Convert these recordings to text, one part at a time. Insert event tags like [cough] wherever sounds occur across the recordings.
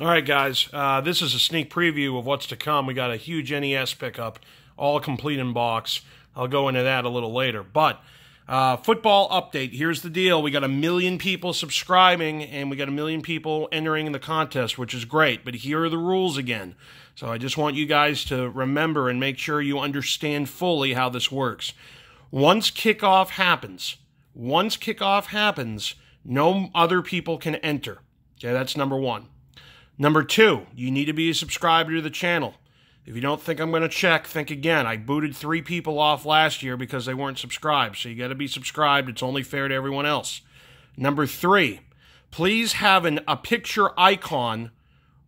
All right, guys, uh, this is a sneak preview of what's to come. We got a huge NES pickup, all complete in box. I'll go into that a little later. But uh, football update here's the deal we got a million people subscribing, and we got a million people entering the contest, which is great. But here are the rules again. So I just want you guys to remember and make sure you understand fully how this works. Once kickoff happens, once kickoff happens, no other people can enter. Okay, that's number one. Number two, you need to be a subscriber to the channel. If you don't think I'm going to check, think again. I booted three people off last year because they weren't subscribed. So you got to be subscribed. It's only fair to everyone else. Number three, please have an, a picture icon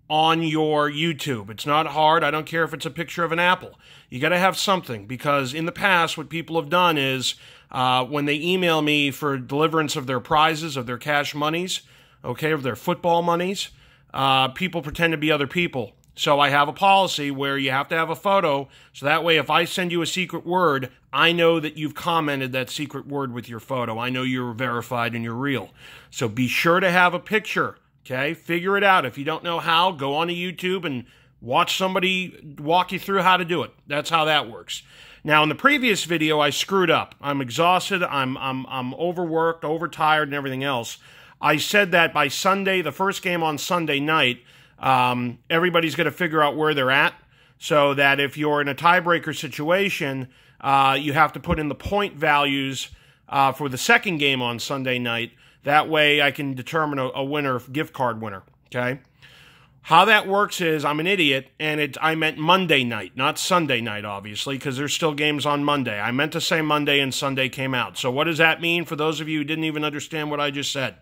on your YouTube. It's not hard. I don't care if it's a picture of an apple. You got to have something because in the past, what people have done is uh, when they email me for deliverance of their prizes, of their cash monies, okay, of their football monies, uh, people pretend to be other people. So I have a policy where you have to have a photo. So that way, if I send you a secret word, I know that you've commented that secret word with your photo. I know you're verified and you're real. So be sure to have a picture. Okay. Figure it out. If you don't know how, go onto YouTube and watch somebody walk you through how to do it. That's how that works. Now, in the previous video, I screwed up. I'm exhausted. I'm, I'm, I'm overworked, overtired, and everything else. I said that by Sunday, the first game on Sunday night, um, everybody's going to figure out where they're at. So that if you're in a tiebreaker situation, uh, you have to put in the point values uh, for the second game on Sunday night. That way I can determine a, a winner, gift card winner. Okay. How that works is I'm an idiot, and it, I meant Monday night, not Sunday night, obviously, because there's still games on Monday. I meant to say Monday, and Sunday came out. So what does that mean for those of you who didn't even understand what I just said?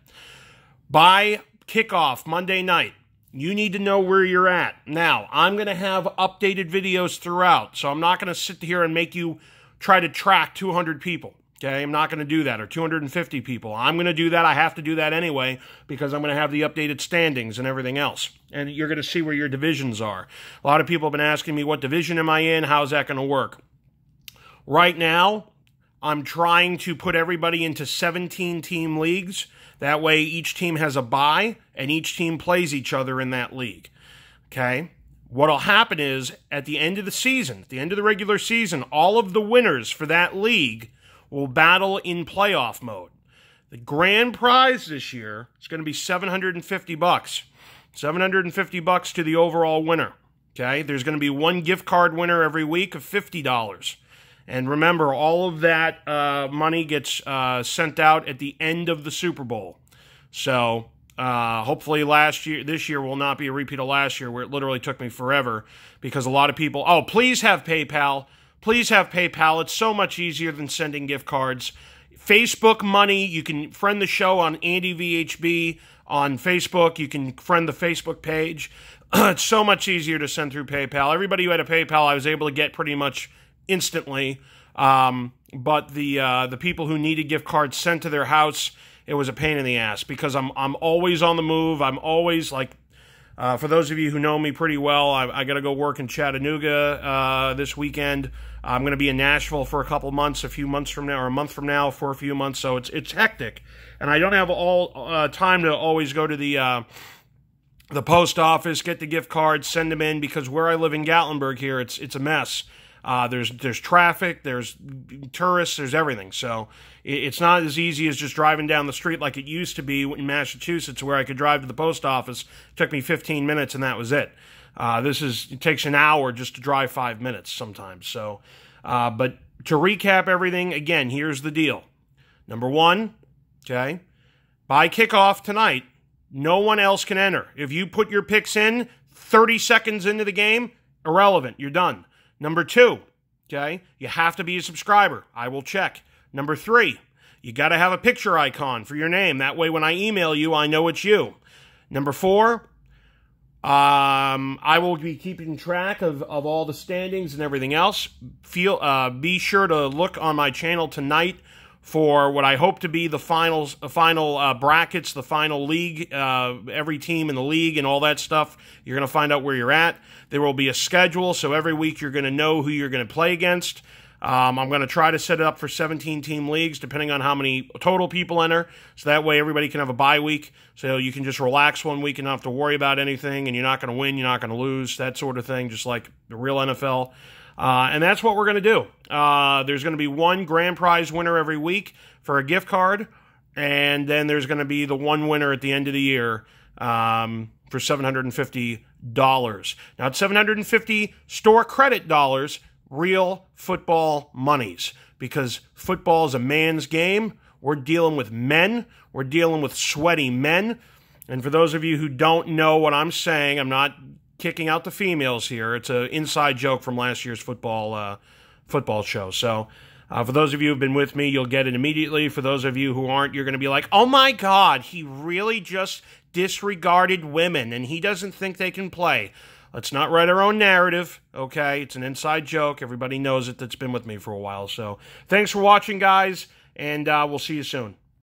By kickoff Monday night, you need to know where you're at. Now, I'm going to have updated videos throughout, so I'm not going to sit here and make you try to track 200 people. Okay, I'm not going to do that, or 250 people. I'm going to do that. I have to do that anyway because I'm going to have the updated standings and everything else. And you're going to see where your divisions are. A lot of people have been asking me, what division am I in? How's that going to work? Right now, I'm trying to put everybody into 17 team leagues. That way, each team has a bye and each team plays each other in that league. Okay? What'll happen is at the end of the season, at the end of the regular season, all of the winners for that league will battle in playoff mode. The grand prize this year is going to be 750 bucks. 750 bucks to the overall winner. Okay? There's going to be one gift card winner every week of $50. And remember, all of that uh, money gets uh, sent out at the end of the Super Bowl. So uh, hopefully, last year, this year will not be a repeat of last year, where it literally took me forever because a lot of people. Oh, please have PayPal. Please have PayPal. It's so much easier than sending gift cards. Facebook money, you can friend the show on Andy VHB on Facebook. You can friend the Facebook page. [clears throat] it's so much easier to send through PayPal. Everybody who had a PayPal, I was able to get pretty much instantly. Um, but the uh, the people who needed gift cards sent to their house, it was a pain in the ass because I'm I'm always on the move. I'm always like uh, for those of you who know me pretty well, I, I got to go work in Chattanooga uh, this weekend. I'm going to be in Nashville for a couple months, a few months from now, or a month from now for a few months. So it's it's hectic, and I don't have all uh, time to always go to the uh, the post office, get the gift cards, send them in because where I live in Gatlinburg here, it's it's a mess. Uh, there's there's traffic, there's tourists, there's everything. So it's not as easy as just driving down the street like it used to be in Massachusetts, where I could drive to the post office. It took me 15 minutes, and that was it. Uh, this is it takes an hour just to drive five minutes sometimes. So, uh, but to recap everything again, here's the deal. Number one, okay, by kickoff tonight, no one else can enter. If you put your picks in 30 seconds into the game, irrelevant. You're done. Number two, okay, you have to be a subscriber. I will check. Number three, you got to have a picture icon for your name. That way, when I email you, I know it's you. Number four, um, I will be keeping track of, of all the standings and everything else. Feel uh, Be sure to look on my channel tonight for what I hope to be the finals, the uh, final uh, brackets, the final league, uh, every team in the league, and all that stuff. You're going to find out where you're at. There will be a schedule, so every week you're going to know who you're going to play against. Um, I'm going to try to set it up for 17 team leagues, depending on how many total people enter. So that way everybody can have a bye week. So you can just relax one week and not have to worry about anything, and you're not going to win, you're not going to lose, that sort of thing, just like the real NFL. Uh, and that's what we're going to do. Uh, there's going to be one grand prize winner every week for a gift card. And then there's going to be the one winner at the end of the year um, for $750. Now, it's 750 store credit dollars, real football monies, because football is a man's game. We're dealing with men. We're dealing with sweaty men. And for those of you who don't know what I'm saying, I'm not kicking out the females here. It's an inside joke from last year's football uh, football show. So uh, for those of you who've been with me, you'll get it immediately. For those of you who aren't, you're going to be like, "Oh my God, he really just disregarded women, and he doesn't think they can play." Let's not write our own narrative, okay? It's an inside joke. Everybody knows it that's been with me for a while. So thanks for watching, guys, and uh, we'll see you soon.